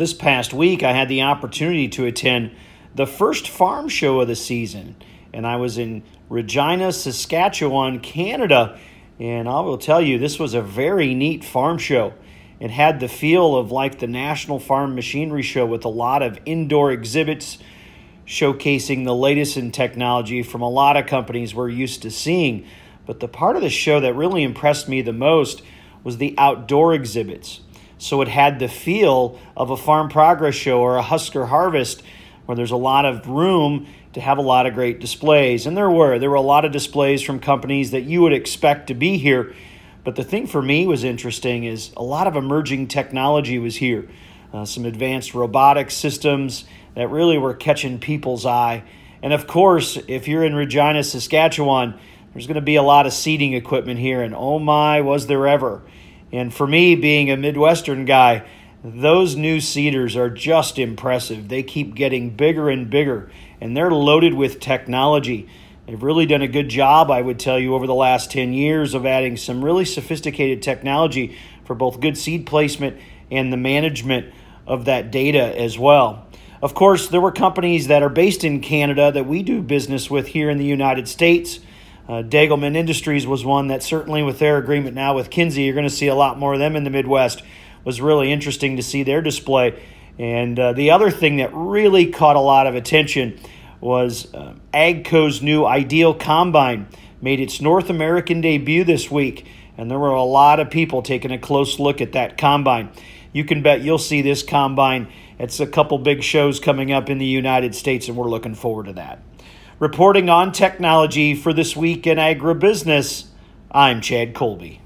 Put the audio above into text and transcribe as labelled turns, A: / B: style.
A: This past week, I had the opportunity to attend the first farm show of the season, and I was in Regina, Saskatchewan, Canada. And I will tell you, this was a very neat farm show. It had the feel of like the National Farm Machinery Show with a lot of indoor exhibits showcasing the latest in technology from a lot of companies we're used to seeing. But the part of the show that really impressed me the most was the outdoor exhibits so it had the feel of a farm progress show or a Husker Harvest where there's a lot of room to have a lot of great displays. And there were. There were a lot of displays from companies that you would expect to be here. But the thing for me was interesting is a lot of emerging technology was here. Uh, some advanced robotic systems that really were catching people's eye. And of course, if you're in Regina, Saskatchewan, there's going to be a lot of seating equipment here. And oh my, was there ever! And for me, being a Midwestern guy, those new cedars are just impressive. They keep getting bigger and bigger, and they're loaded with technology. They've really done a good job, I would tell you, over the last 10 years of adding some really sophisticated technology for both good seed placement and the management of that data as well. Of course, there were companies that are based in Canada that we do business with here in the United States uh, Dagelman Industries was one that certainly, with their agreement now with Kinsey, you're going to see a lot more of them in the Midwest. Was really interesting to see their display. And uh, the other thing that really caught a lot of attention was uh, Agco's new Ideal Combine made its North American debut this week, and there were a lot of people taking a close look at that combine. You can bet you'll see this combine. It's a couple big shows coming up in the United States, and we're looking forward to that. Reporting on technology for this week in agribusiness, I'm Chad Colby.